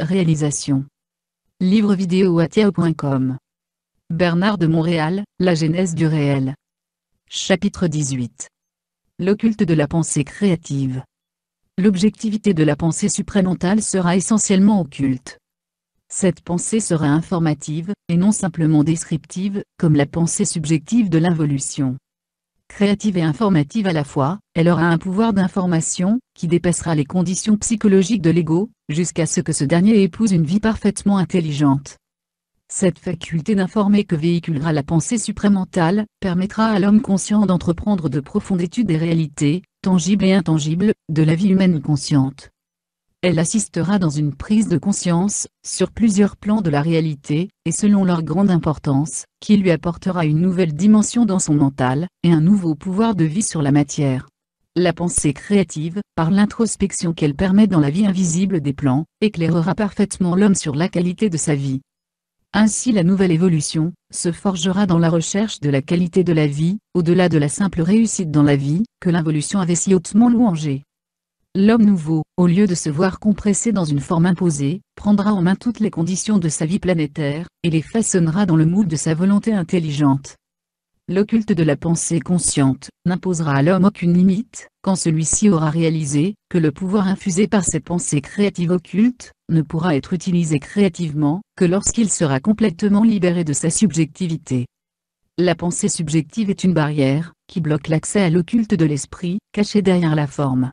Réalisation. Livre vidéo théo.com Bernard de Montréal, La genèse du réel. Chapitre 18. L'occulte de la pensée créative. L'objectivité de la pensée supramentale sera essentiellement occulte. Cette pensée sera informative, et non simplement descriptive, comme la pensée subjective de l'involution créative et informative à la fois, elle aura un pouvoir d'information, qui dépassera les conditions psychologiques de l'ego, jusqu'à ce que ce dernier épouse une vie parfaitement intelligente. Cette faculté d'informer que véhiculera la pensée supramentale, permettra à l'homme conscient d'entreprendre de profondes études des réalités, tangibles et intangibles, de la vie humaine consciente elle assistera dans une prise de conscience, sur plusieurs plans de la réalité, et selon leur grande importance, qui lui apportera une nouvelle dimension dans son mental, et un nouveau pouvoir de vie sur la matière. La pensée créative, par l'introspection qu'elle permet dans la vie invisible des plans, éclairera parfaitement l'homme sur la qualité de sa vie. Ainsi la nouvelle évolution, se forgera dans la recherche de la qualité de la vie, au-delà de la simple réussite dans la vie, que l'involution avait si hautement louangée l'homme nouveau, au lieu de se voir compressé dans une forme imposée, prendra en main toutes les conditions de sa vie planétaire, et les façonnera dans le moule de sa volonté intelligente. L'occulte de la pensée consciente n'imposera à l'homme aucune limite, quand celui-ci aura réalisé que le pouvoir infusé par ses pensées créatives occultes ne pourra être utilisé créativement que lorsqu'il sera complètement libéré de sa subjectivité. La pensée subjective est une barrière, qui bloque l'accès à l'occulte de l'esprit, caché derrière la forme.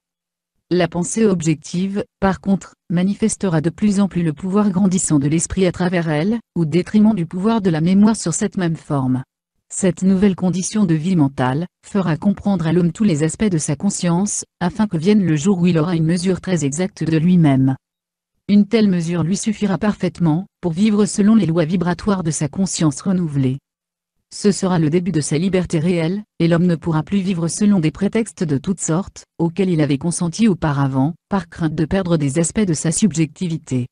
La pensée objective, par contre, manifestera de plus en plus le pouvoir grandissant de l'esprit à travers elle, au détriment du pouvoir de la mémoire sur cette même forme. Cette nouvelle condition de vie mentale, fera comprendre à l'homme tous les aspects de sa conscience, afin que vienne le jour où il aura une mesure très exacte de lui-même. Une telle mesure lui suffira parfaitement, pour vivre selon les lois vibratoires de sa conscience renouvelée ce sera le début de sa liberté réelle, et l'homme ne pourra plus vivre selon des prétextes de toutes sortes, auxquels il avait consenti auparavant, par crainte de perdre des aspects de sa subjectivité.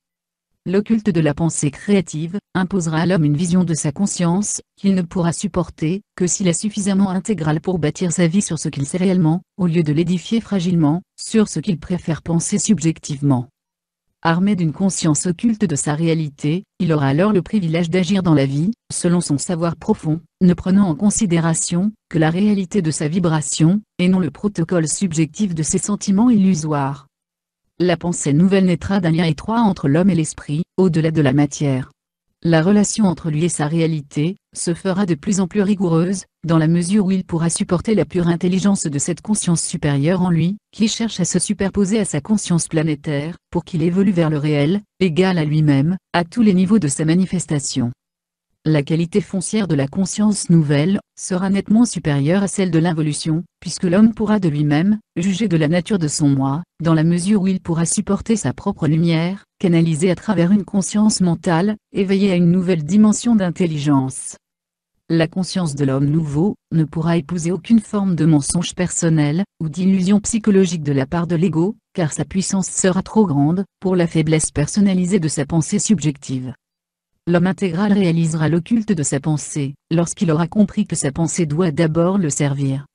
L'occulte de la pensée créative imposera à l'homme une vision de sa conscience, qu'il ne pourra supporter que s'il est suffisamment intégral pour bâtir sa vie sur ce qu'il sait réellement, au lieu de l'édifier fragilement, sur ce qu'il préfère penser subjectivement. Armé d'une conscience occulte de sa réalité, il aura alors le privilège d'agir dans la vie, selon son savoir profond, ne prenant en considération que la réalité de sa vibration, et non le protocole subjectif de ses sentiments illusoires. La pensée nouvelle naîtra d'un lien étroit entre l'homme et l'esprit, au-delà de la matière la relation entre lui et sa réalité, se fera de plus en plus rigoureuse, dans la mesure où il pourra supporter la pure intelligence de cette conscience supérieure en lui, qui cherche à se superposer à sa conscience planétaire, pour qu'il évolue vers le réel, égal à lui-même, à tous les niveaux de sa manifestation la qualité foncière de la conscience nouvelle sera nettement supérieure à celle de l'involution, puisque l'homme pourra de lui-même juger de la nature de son moi, dans la mesure où il pourra supporter sa propre lumière, canalisée à travers une conscience mentale, éveillée à une nouvelle dimension d'intelligence. La conscience de l'homme nouveau ne pourra épouser aucune forme de mensonge personnel, ou d'illusion psychologique de la part de l'ego, car sa puissance sera trop grande, pour la faiblesse personnalisée de sa pensée subjective l'homme intégral réalisera l'occulte de sa pensée, lorsqu'il aura compris que sa pensée doit d'abord le servir.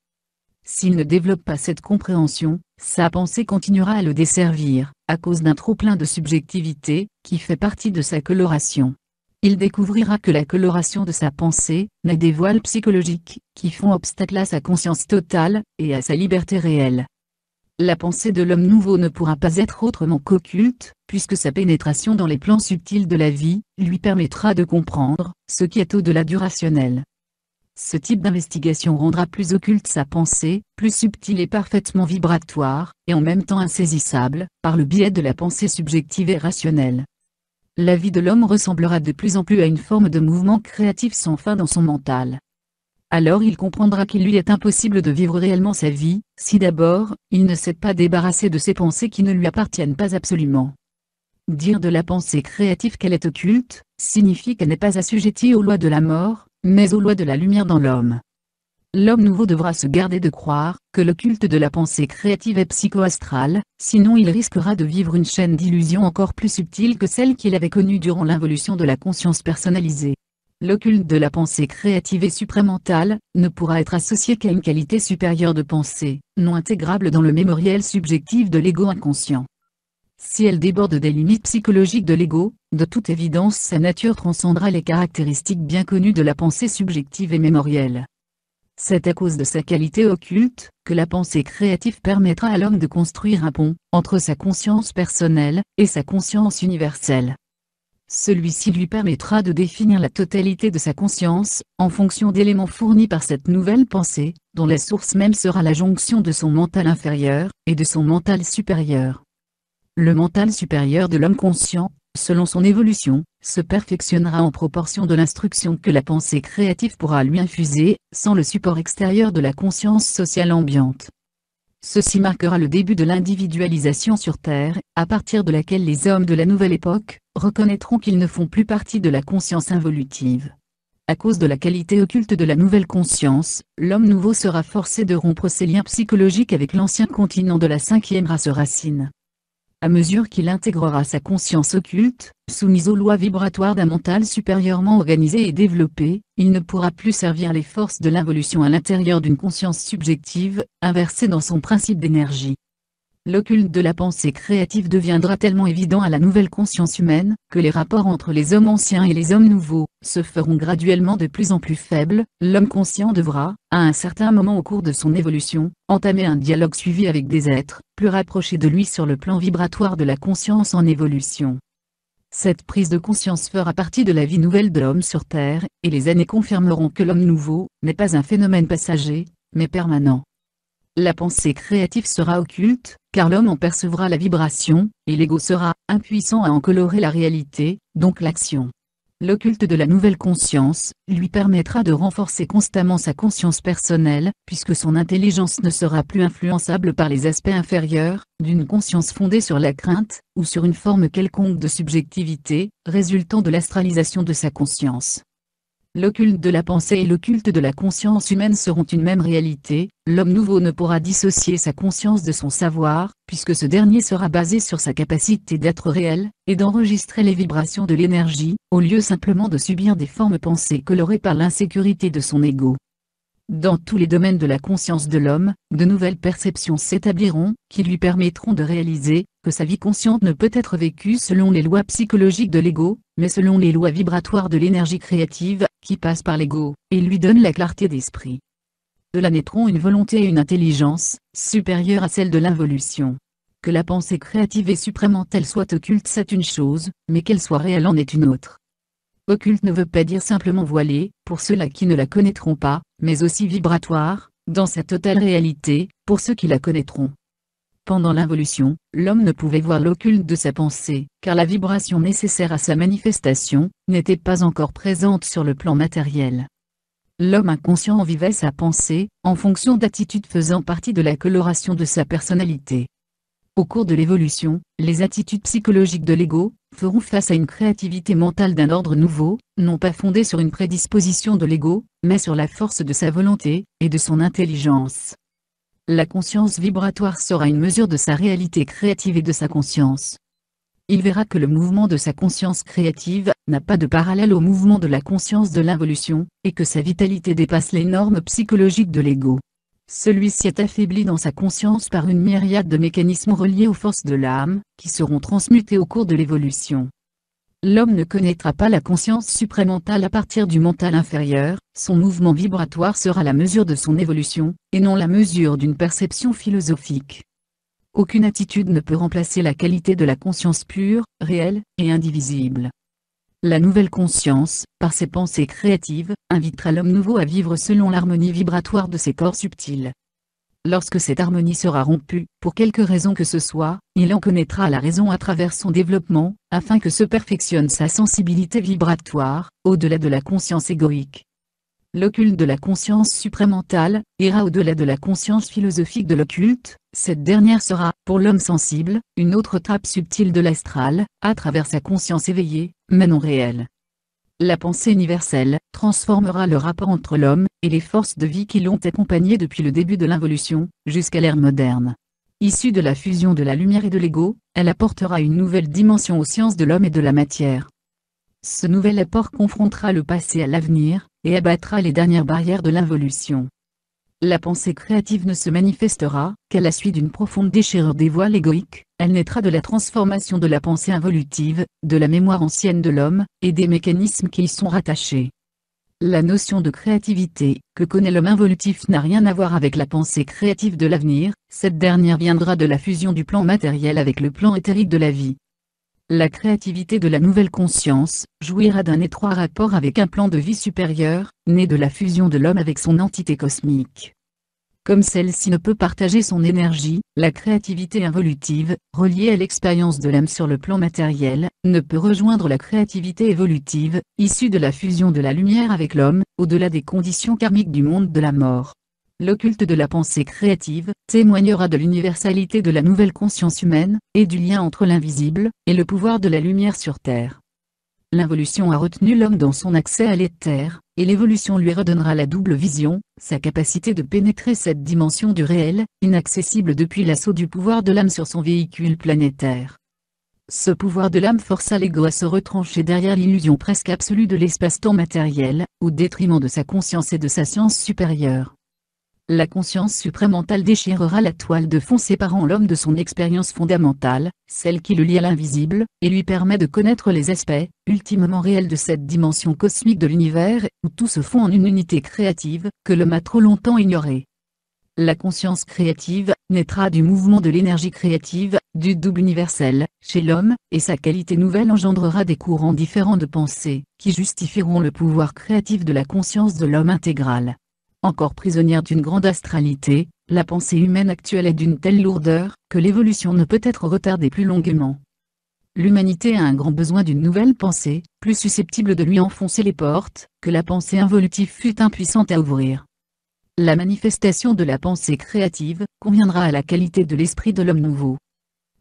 S'il ne développe pas cette compréhension, sa pensée continuera à le desservir, à cause d'un trop-plein de subjectivité, qui fait partie de sa coloration. Il découvrira que la coloration de sa pensée, n'est des voiles psychologiques, qui font obstacle à sa conscience totale, et à sa liberté réelle la pensée de l'homme nouveau ne pourra pas être autrement qu'occulte, puisque sa pénétration dans les plans subtils de la vie, lui permettra de comprendre, ce qui est au-delà du rationnel. Ce type d'investigation rendra plus occulte sa pensée, plus subtile et parfaitement vibratoire, et en même temps insaisissable, par le biais de la pensée subjective et rationnelle. La vie de l'homme ressemblera de plus en plus à une forme de mouvement créatif sans fin dans son mental alors il comprendra qu'il lui est impossible de vivre réellement sa vie, si d'abord, il ne s'est pas débarrassé de ses pensées qui ne lui appartiennent pas absolument. Dire de la pensée créative qu'elle est occulte, signifie qu'elle n'est pas assujettie aux lois de la mort, mais aux lois de la lumière dans l'homme. L'homme nouveau devra se garder de croire que le culte de la pensée créative est psychoastral, sinon il risquera de vivre une chaîne d'illusions encore plus subtile que celle qu'il avait connue durant l'involution de la conscience personnalisée. L'occulte de la pensée créative et supramentale, ne pourra être associé qu'à une qualité supérieure de pensée, non intégrable dans le mémoriel subjectif de l'ego inconscient. Si elle déborde des limites psychologiques de l'ego, de toute évidence sa nature transcendra les caractéristiques bien connues de la pensée subjective et mémorielle. C'est à cause de sa qualité occulte, que la pensée créative permettra à l'homme de construire un pont, entre sa conscience personnelle, et sa conscience universelle. Celui-ci lui permettra de définir la totalité de sa conscience, en fonction d'éléments fournis par cette nouvelle pensée, dont la source même sera la jonction de son mental inférieur, et de son mental supérieur. Le mental supérieur de l'homme conscient, selon son évolution, se perfectionnera en proportion de l'instruction que la pensée créative pourra lui infuser, sans le support extérieur de la conscience sociale ambiante. Ceci marquera le début de l'individualisation sur Terre, à partir de laquelle les hommes de la nouvelle époque, reconnaîtront qu'ils ne font plus partie de la conscience involutive. À cause de la qualité occulte de la nouvelle conscience, l'homme nouveau sera forcé de rompre ses liens psychologiques avec l'ancien continent de la cinquième race racine. À mesure qu'il intégrera sa conscience occulte, soumise aux lois vibratoires d'un mental supérieurement organisé et développé, il ne pourra plus servir les forces de l'involution à l'intérieur d'une conscience subjective, inversée dans son principe d'énergie. L'occulte de la pensée créative deviendra tellement évident à la nouvelle conscience humaine, que les rapports entre les hommes anciens et les hommes nouveaux, se feront graduellement de plus en plus faibles, l'homme conscient devra, à un certain moment au cours de son évolution, entamer un dialogue suivi avec des êtres, plus rapprochés de lui sur le plan vibratoire de la conscience en évolution. Cette prise de conscience fera partie de la vie nouvelle de l'homme sur Terre, et les années confirmeront que l'homme nouveau, n'est pas un phénomène passager, mais permanent la pensée créative sera occulte, car l'homme en percevra la vibration, et l'ego sera impuissant à en colorer la réalité, donc l'action. L'occulte de la nouvelle conscience lui permettra de renforcer constamment sa conscience personnelle, puisque son intelligence ne sera plus influençable par les aspects inférieurs, d'une conscience fondée sur la crainte, ou sur une forme quelconque de subjectivité, résultant de l'astralisation de sa conscience. L'occulte de la pensée et l'occulte de la conscience humaine seront une même réalité, l'homme nouveau ne pourra dissocier sa conscience de son savoir, puisque ce dernier sera basé sur sa capacité d'être réel, et d'enregistrer les vibrations de l'énergie, au lieu simplement de subir des formes pensées colorées par l'insécurité de son ego. Dans tous les domaines de la conscience de l'homme, de nouvelles perceptions s'établiront, qui lui permettront de réaliser que sa vie consciente ne peut être vécue selon les lois psychologiques de l'ego, mais selon les lois vibratoires de l'énergie créative qui passe par l'ego, et lui donne la clarté d'esprit. De là naîtront une volonté et une intelligence, supérieures à celle de l'involution. Que la pensée créative et elle soit occulte c'est une chose, mais qu'elle soit réelle en est une autre. Occulte ne veut pas dire simplement voilée, pour ceux-là qui ne la connaîtront pas, mais aussi vibratoire, dans sa totale réalité, pour ceux qui la connaîtront. Pendant l'involution, l'homme ne pouvait voir l'occulte de sa pensée, car la vibration nécessaire à sa manifestation, n'était pas encore présente sur le plan matériel. L'homme inconscient vivait sa pensée, en fonction d'attitudes faisant partie de la coloration de sa personnalité. Au cours de l'évolution, les attitudes psychologiques de l'ego feront face à une créativité mentale d'un ordre nouveau, non pas fondée sur une prédisposition de l'ego, mais sur la force de sa volonté et de son intelligence la conscience vibratoire sera une mesure de sa réalité créative et de sa conscience. Il verra que le mouvement de sa conscience créative n'a pas de parallèle au mouvement de la conscience de l'involution, et que sa vitalité dépasse les normes psychologiques de l'ego. Celui-ci est affaibli dans sa conscience par une myriade de mécanismes reliés aux forces de l'âme, qui seront transmutés au cours de l'évolution l'homme ne connaîtra pas la conscience suprémentale à partir du mental inférieur, son mouvement vibratoire sera la mesure de son évolution, et non la mesure d'une perception philosophique. Aucune attitude ne peut remplacer la qualité de la conscience pure, réelle, et indivisible. La nouvelle conscience, par ses pensées créatives, invitera l'homme nouveau à vivre selon l'harmonie vibratoire de ses corps subtils. Lorsque cette harmonie sera rompue, pour quelque raison que ce soit, il en connaîtra la raison à travers son développement, afin que se perfectionne sa sensibilité vibratoire, au-delà de la conscience égoïque. L'occulte de la conscience suprémentale ira au-delà de la conscience philosophique de l'occulte, cette dernière sera, pour l'homme sensible, une autre trappe subtile de l'astral, à travers sa conscience éveillée, mais non réelle la pensée universelle, transformera le rapport entre l'homme et les forces de vie qui l'ont accompagné depuis le début de l'involution, jusqu'à l'ère moderne. Issue de la fusion de la lumière et de l'ego, elle apportera une nouvelle dimension aux sciences de l'homme et de la matière. Ce nouvel apport confrontera le passé à l'avenir, et abattra les dernières barrières de l'involution. La pensée créative ne se manifestera qu'à la suite d'une profonde déchirure des voiles égoïques, elle naîtra de la transformation de la pensée involutive, de la mémoire ancienne de l'homme, et des mécanismes qui y sont rattachés. La notion de créativité que connaît l'homme involutif n'a rien à voir avec la pensée créative de l'avenir, cette dernière viendra de la fusion du plan matériel avec le plan éthérique de la vie la créativité de la nouvelle conscience, jouira d'un étroit rapport avec un plan de vie supérieur, né de la fusion de l'homme avec son entité cosmique. Comme celle-ci ne peut partager son énergie, la créativité involutive, reliée à l'expérience de l'âme sur le plan matériel, ne peut rejoindre la créativité évolutive, issue de la fusion de la lumière avec l'homme, au-delà des conditions karmiques du monde de la mort. L'occulte de la pensée créative, témoignera de l'universalité de la nouvelle conscience humaine, et du lien entre l'invisible, et le pouvoir de la lumière sur Terre. L'involution a retenu l'homme dans son accès à l'éther, et l'évolution lui redonnera la double vision, sa capacité de pénétrer cette dimension du réel, inaccessible depuis l'assaut du pouvoir de l'âme sur son véhicule planétaire. Ce pouvoir de l'âme força l'ego à se retrancher derrière l'illusion presque absolue de l'espace-temps matériel, au détriment de sa conscience et de sa science supérieure la conscience supramentale déchirera la toile de fond séparant l'homme de son expérience fondamentale, celle qui le lie à l'invisible, et lui permet de connaître les aspects, ultimement réels de cette dimension cosmique de l'univers, où tout se fond en une unité créative, que l'homme a trop longtemps ignorée. La conscience créative naîtra du mouvement de l'énergie créative, du double universel, chez l'homme, et sa qualité nouvelle engendrera des courants différents de pensée, qui justifieront le pouvoir créatif de la conscience de l'homme intégral encore prisonnière d'une grande astralité, la pensée humaine actuelle est d'une telle lourdeur, que l'évolution ne peut être retardée plus longuement. L'humanité a un grand besoin d'une nouvelle pensée, plus susceptible de lui enfoncer les portes, que la pensée involutive fut impuissante à ouvrir. La manifestation de la pensée créative, conviendra à la qualité de l'esprit de l'homme nouveau.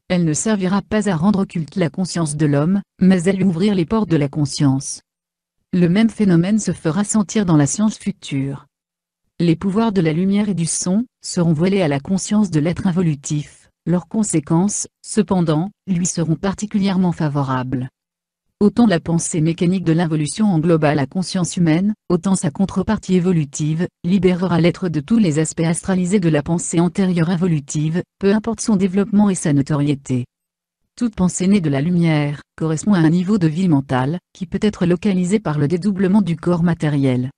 Elle ne servira pas à rendre occulte la conscience de l'homme, mais à lui ouvrir les portes de la conscience. Le même phénomène se fera sentir dans la science future les pouvoirs de la lumière et du son, seront voilés à la conscience de l'être involutif. Leurs conséquences, cependant, lui seront particulièrement favorables. Autant la pensée mécanique de l'involution englobe à la conscience humaine, autant sa contrepartie évolutive, libérera l'être de tous les aspects astralisés de la pensée antérieure involutive, peu importe son développement et sa notoriété. Toute pensée née de la lumière, correspond à un niveau de vie mentale, qui peut être localisé par le dédoublement du corps matériel.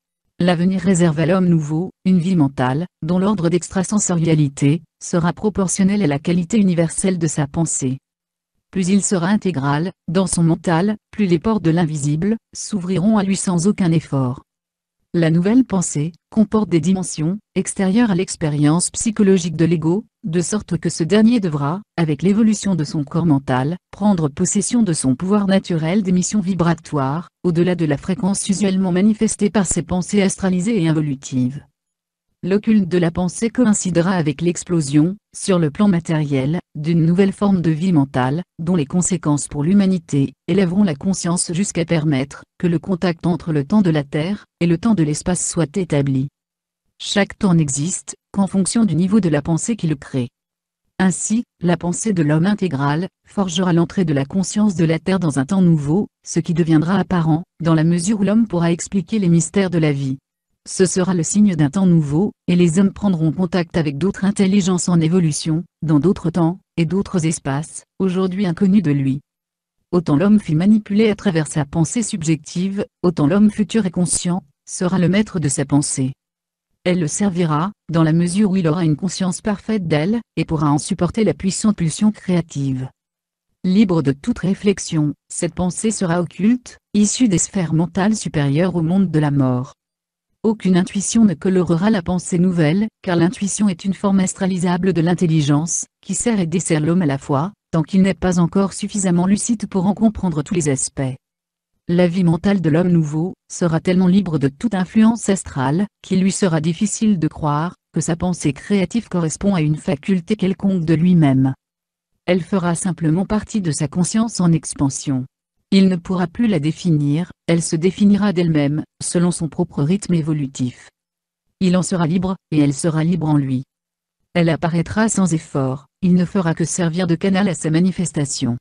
L'avenir réserve à l'homme nouveau, une vie mentale, dont l'ordre d'extrasensorialité, sera proportionnel à la qualité universelle de sa pensée. Plus il sera intégral, dans son mental, plus les portes de l'invisible, s'ouvriront à lui sans aucun effort. La nouvelle pensée comporte des dimensions extérieures à l'expérience psychologique de l'ego, de sorte que ce dernier devra, avec l'évolution de son corps mental, prendre possession de son pouvoir naturel d'émission vibratoire, au-delà de la fréquence usuellement manifestée par ses pensées astralisées et involutives. L'occulte de la pensée coïncidera avec l'explosion, sur le plan matériel, d'une nouvelle forme de vie mentale, dont les conséquences pour l'humanité élèveront la conscience jusqu'à permettre que le contact entre le temps de la Terre et le temps de l'espace soit établi. Chaque temps n'existe qu'en fonction du niveau de la pensée qui le crée. Ainsi, la pensée de l'homme intégral forgera l'entrée de la conscience de la Terre dans un temps nouveau, ce qui deviendra apparent, dans la mesure où l'homme pourra expliquer les mystères de la vie ce sera le signe d'un temps nouveau, et les hommes prendront contact avec d'autres intelligences en évolution, dans d'autres temps, et d'autres espaces, aujourd'hui inconnus de lui. Autant l'homme fut manipulé à travers sa pensée subjective, autant l'homme futur et conscient, sera le maître de sa pensée. Elle le servira, dans la mesure où il aura une conscience parfaite d'elle, et pourra en supporter la puissante pulsion créative. Libre de toute réflexion, cette pensée sera occulte, issue des sphères mentales supérieures au monde de la mort aucune intuition ne colorera la pensée nouvelle, car l'intuition est une forme astralisable de l'intelligence, qui sert et dessert l'homme à la fois, tant qu'il n'est pas encore suffisamment lucide pour en comprendre tous les aspects. La vie mentale de l'homme nouveau sera tellement libre de toute influence astrale, qu'il lui sera difficile de croire que sa pensée créative correspond à une faculté quelconque de lui-même. Elle fera simplement partie de sa conscience en expansion il ne pourra plus la définir, elle se définira d'elle-même, selon son propre rythme évolutif. Il en sera libre, et elle sera libre en lui. Elle apparaîtra sans effort, il ne fera que servir de canal à sa manifestation.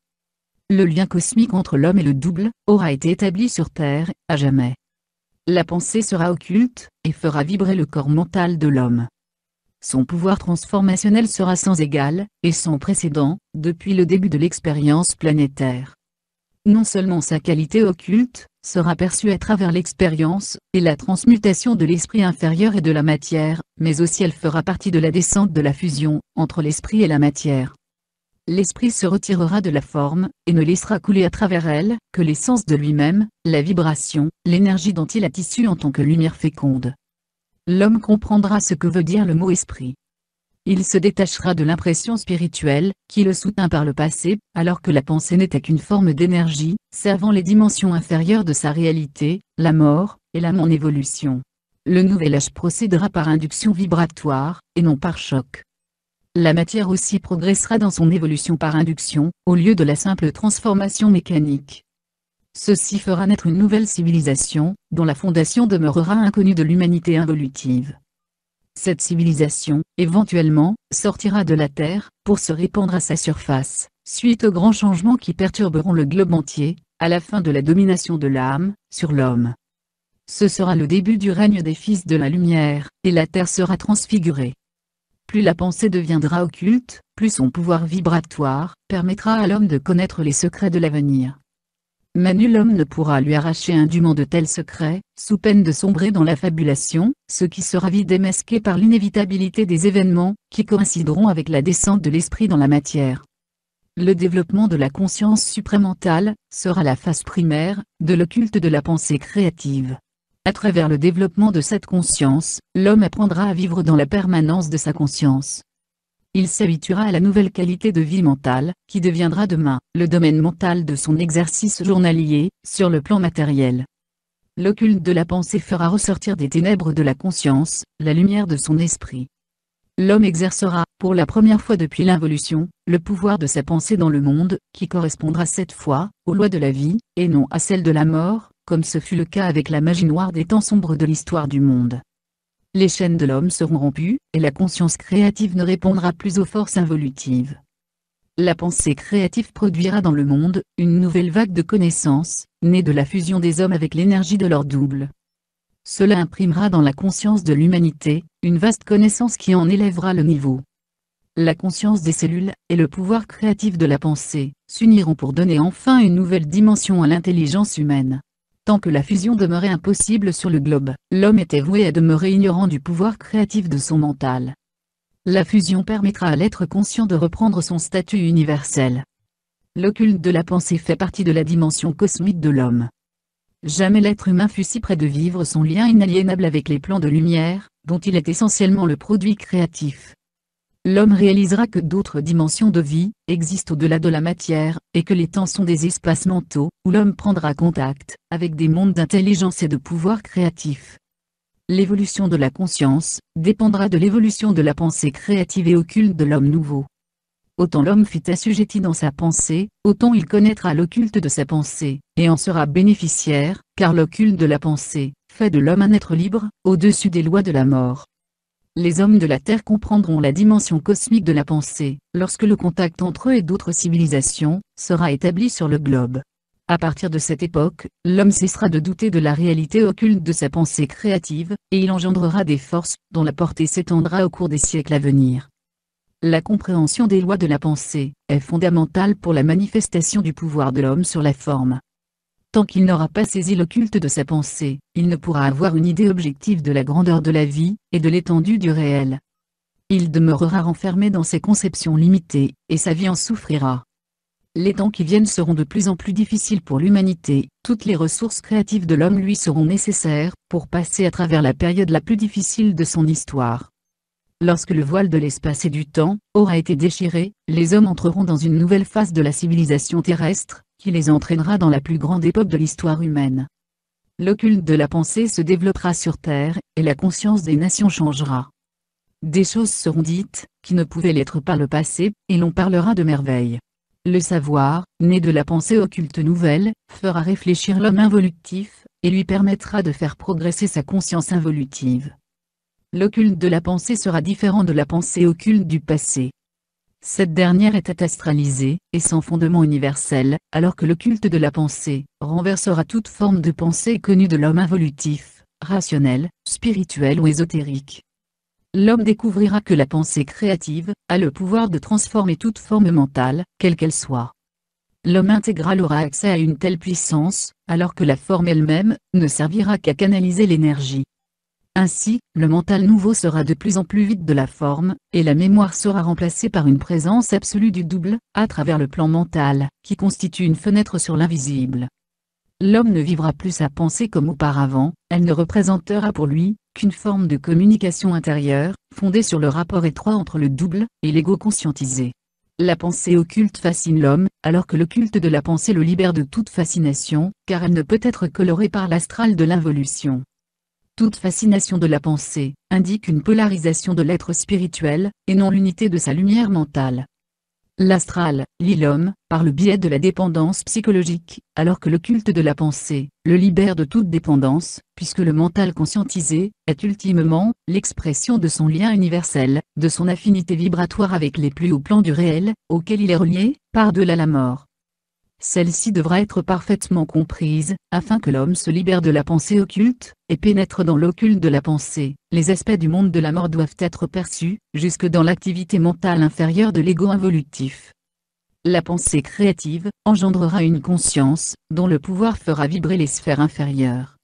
Le lien cosmique entre l'homme et le double, aura été établi sur Terre, à jamais. La pensée sera occulte, et fera vibrer le corps mental de l'homme. Son pouvoir transformationnel sera sans égal, et sans précédent, depuis le début de l'expérience planétaire non seulement sa qualité occulte, sera perçue à travers l'expérience, et la transmutation de l'esprit inférieur et de la matière, mais aussi elle fera partie de la descente de la fusion, entre l'esprit et la matière. L'esprit se retirera de la forme, et ne laissera couler à travers elle, que l'essence de lui-même, la vibration, l'énergie dont il a tissu en tant que lumière féconde. L'homme comprendra ce que veut dire le mot esprit il se détachera de l'impression spirituelle, qui le soutint par le passé, alors que la pensée n'était qu'une forme d'énergie, servant les dimensions inférieures de sa réalité, la mort, et l'âme en évolution. Le nouvel âge procédera par induction vibratoire, et non par choc. La matière aussi progressera dans son évolution par induction, au lieu de la simple transformation mécanique. Ceci fera naître une nouvelle civilisation, dont la fondation demeurera inconnue de l'humanité involutive cette civilisation, éventuellement, sortira de la Terre, pour se répandre à sa surface, suite aux grands changements qui perturberont le globe entier, à la fin de la domination de l'âme, sur l'homme. Ce sera le début du règne des fils de la lumière, et la Terre sera transfigurée. Plus la pensée deviendra occulte, plus son pouvoir vibratoire permettra à l'homme de connaître les secrets de l'avenir mais nul homme ne pourra lui arracher indûment de tels secrets, sous peine de sombrer dans la fabulation, ce qui sera vite démasqué par l'inévitabilité des événements, qui coïncideront avec la descente de l'esprit dans la matière. Le développement de la conscience supramentale sera la phase primaire de l'occulte de la pensée créative. À travers le développement de cette conscience, l'homme apprendra à vivre dans la permanence de sa conscience il s'habituera à la nouvelle qualité de vie mentale, qui deviendra demain, le domaine mental de son exercice journalier, sur le plan matériel. L'occulte de la pensée fera ressortir des ténèbres de la conscience, la lumière de son esprit. L'homme exercera, pour la première fois depuis l'involution, le pouvoir de sa pensée dans le monde, qui correspondra cette fois, aux lois de la vie, et non à celles de la mort, comme ce fut le cas avec la magie noire des temps sombres de l'histoire du monde les chaînes de l'homme seront rompues, et la conscience créative ne répondra plus aux forces involutives. La pensée créative produira dans le monde, une nouvelle vague de connaissances, née de la fusion des hommes avec l'énergie de leur double. Cela imprimera dans la conscience de l'humanité, une vaste connaissance qui en élèvera le niveau. La conscience des cellules, et le pouvoir créatif de la pensée, s'uniront pour donner enfin une nouvelle dimension à l'intelligence humaine tant que la fusion demeurait impossible sur le globe, l'homme était voué à demeurer ignorant du pouvoir créatif de son mental. La fusion permettra à l'être conscient de reprendre son statut universel. L'occulte de la pensée fait partie de la dimension cosmique de l'homme. Jamais l'être humain fut si près de vivre son lien inaliénable avec les plans de lumière, dont il est essentiellement le produit créatif l'homme réalisera que d'autres dimensions de vie existent au-delà de la matière, et que les temps sont des espaces mentaux, où l'homme prendra contact avec des mondes d'intelligence et de pouvoir créatif. L'évolution de la conscience dépendra de l'évolution de la pensée créative et occulte de l'homme nouveau. Autant l'homme fut assujetti dans sa pensée, autant il connaîtra l'occulte de sa pensée, et en sera bénéficiaire, car l'occulte de la pensée, fait de l'homme un être libre, au-dessus des lois de la mort les hommes de la Terre comprendront la dimension cosmique de la pensée, lorsque le contact entre eux et d'autres civilisations sera établi sur le globe. À partir de cette époque, l'homme cessera de douter de la réalité occulte de sa pensée créative, et il engendrera des forces dont la portée s'étendra au cours des siècles à venir. La compréhension des lois de la pensée est fondamentale pour la manifestation du pouvoir de l'homme sur la forme. Tant qu'il n'aura pas saisi l'occulte de sa pensée, il ne pourra avoir une idée objective de la grandeur de la vie, et de l'étendue du réel. Il demeurera renfermé dans ses conceptions limitées, et sa vie en souffrira. Les temps qui viennent seront de plus en plus difficiles pour l'humanité, toutes les ressources créatives de l'homme lui seront nécessaires, pour passer à travers la période la plus difficile de son histoire. Lorsque le voile de l'espace et du temps aura été déchiré, les hommes entreront dans une nouvelle phase de la civilisation terrestre, qui les entraînera dans la plus grande époque de l'histoire humaine. L'occulte de la pensée se développera sur Terre, et la conscience des nations changera. Des choses seront dites, qui ne pouvaient l'être par le passé, et l'on parlera de merveilles. Le savoir, né de la pensée occulte nouvelle, fera réfléchir l'homme involutif, et lui permettra de faire progresser sa conscience involutive. L'occulte de la pensée sera différent de la pensée occulte du passé. Cette dernière est astralisée, et sans fondement universel, alors que le culte de la pensée renversera toute forme de pensée connue de l'homme involutif, rationnel, spirituel ou ésotérique. L'homme découvrira que la pensée créative a le pouvoir de transformer toute forme mentale, quelle qu'elle soit. L'homme intégral aura accès à une telle puissance, alors que la forme elle-même ne servira qu'à canaliser l'énergie. Ainsi, le mental nouveau sera de plus en plus vite de la forme, et la mémoire sera remplacée par une présence absolue du double, à travers le plan mental, qui constitue une fenêtre sur l'invisible. L'homme ne vivra plus sa pensée comme auparavant, elle ne représentera pour lui qu'une forme de communication intérieure, fondée sur le rapport étroit entre le double et l'ego conscientisé. La pensée occulte fascine l'homme, alors que l'occulte de la pensée le libère de toute fascination, car elle ne peut être colorée par l'astral de l'involution. Toute fascination de la pensée indique une polarisation de l'être spirituel, et non l'unité de sa lumière mentale. L'astral lit l'homme, par le biais de la dépendance psychologique, alors que le culte de la pensée le libère de toute dépendance, puisque le mental conscientisé est ultimement l'expression de son lien universel, de son affinité vibratoire avec les plus hauts plans du réel, auquel il est relié, par-delà la mort. Celle-ci devra être parfaitement comprise, afin que l'homme se libère de la pensée occulte, et pénètre dans l'occulte de la pensée. Les aspects du monde de la mort doivent être perçus, jusque dans l'activité mentale inférieure de l'ego involutif. La pensée créative engendrera une conscience, dont le pouvoir fera vibrer les sphères inférieures.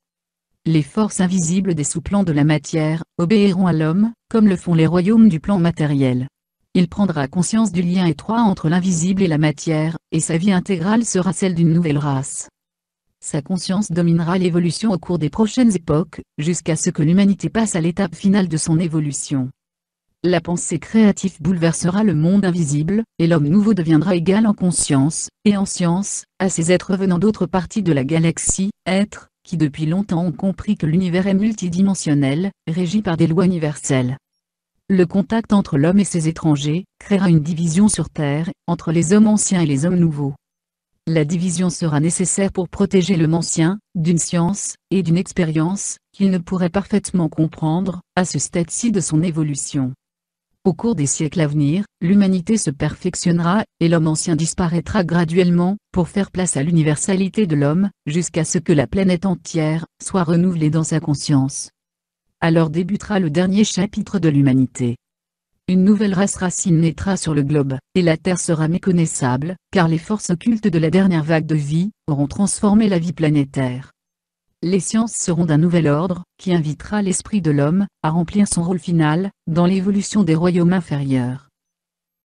Les forces invisibles des sous-plans de la matière obéiront à l'homme, comme le font les royaumes du plan matériel il prendra conscience du lien étroit entre l'invisible et la matière, et sa vie intégrale sera celle d'une nouvelle race. Sa conscience dominera l'évolution au cours des prochaines époques, jusqu'à ce que l'humanité passe à l'étape finale de son évolution. La pensée créative bouleversera le monde invisible, et l'homme nouveau deviendra égal en conscience, et en science, à ces êtres venant d'autres parties de la galaxie, êtres, qui depuis longtemps ont compris que l'univers est multidimensionnel, régi par des lois universelles le contact entre l'homme et ses étrangers, créera une division sur Terre, entre les hommes anciens et les hommes nouveaux. La division sera nécessaire pour protéger l'homme ancien, d'une science, et d'une expérience, qu'il ne pourrait parfaitement comprendre, à ce stade-ci de son évolution. Au cours des siècles à venir, l'humanité se perfectionnera, et l'homme ancien disparaîtra graduellement, pour faire place à l'universalité de l'homme, jusqu'à ce que la planète entière, soit renouvelée dans sa conscience alors débutera le dernier chapitre de l'humanité. Une nouvelle race racine naîtra sur le globe, et la Terre sera méconnaissable, car les forces occultes de la dernière vague de vie auront transformé la vie planétaire. Les sciences seront d'un nouvel ordre, qui invitera l'esprit de l'homme à remplir son rôle final, dans l'évolution des royaumes inférieurs.